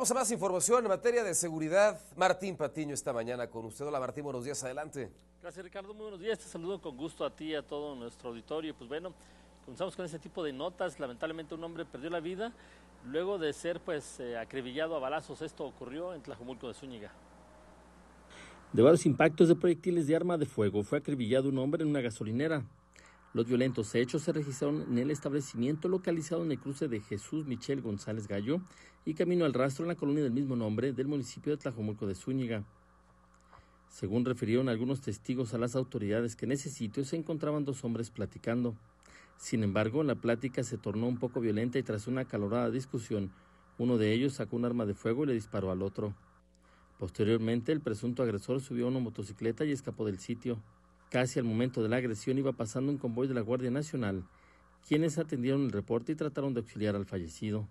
Vamos a más información en materia de seguridad. Martín Patiño esta mañana con usted. Hola Martín, buenos días, adelante. Gracias Ricardo, muy buenos días. Te saludo con gusto a ti y a todo nuestro auditorio. Pues bueno, comenzamos con este tipo de notas. Lamentablemente un hombre perdió la vida luego de ser pues eh, acribillado a balazos. Esto ocurrió en Tlajumulco de Zúñiga. De varios impactos de proyectiles de arma de fuego fue acribillado un hombre en una gasolinera. Los violentos hechos se registraron en el establecimiento localizado en el cruce de Jesús Michel González Gallo y Camino al Rastro en la colonia del mismo nombre del municipio de Tlajomulco de Zúñiga. Según refirieron algunos testigos a las autoridades que en ese sitio se encontraban dos hombres platicando. Sin embargo, la plática se tornó un poco violenta y tras una acalorada discusión, uno de ellos sacó un arma de fuego y le disparó al otro. Posteriormente, el presunto agresor subió a una motocicleta y escapó del sitio. Casi al momento de la agresión iba pasando un convoy de la Guardia Nacional, quienes atendieron el reporte y trataron de auxiliar al fallecido,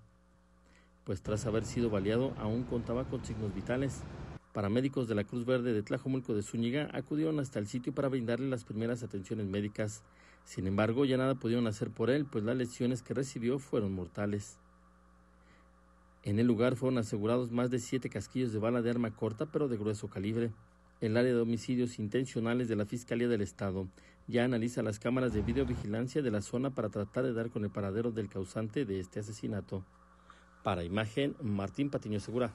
pues tras haber sido baleado aún contaba con signos vitales. Paramédicos de la Cruz Verde de Tlajomulco de Zúñiga acudieron hasta el sitio para brindarle las primeras atenciones médicas. Sin embargo, ya nada pudieron hacer por él, pues las lesiones que recibió fueron mortales. En el lugar fueron asegurados más de siete casquillos de bala de arma corta pero de grueso calibre. El área de homicidios intencionales de la Fiscalía del Estado ya analiza las cámaras de videovigilancia de la zona para tratar de dar con el paradero del causante de este asesinato. Para imagen, Martín Patiño Segura.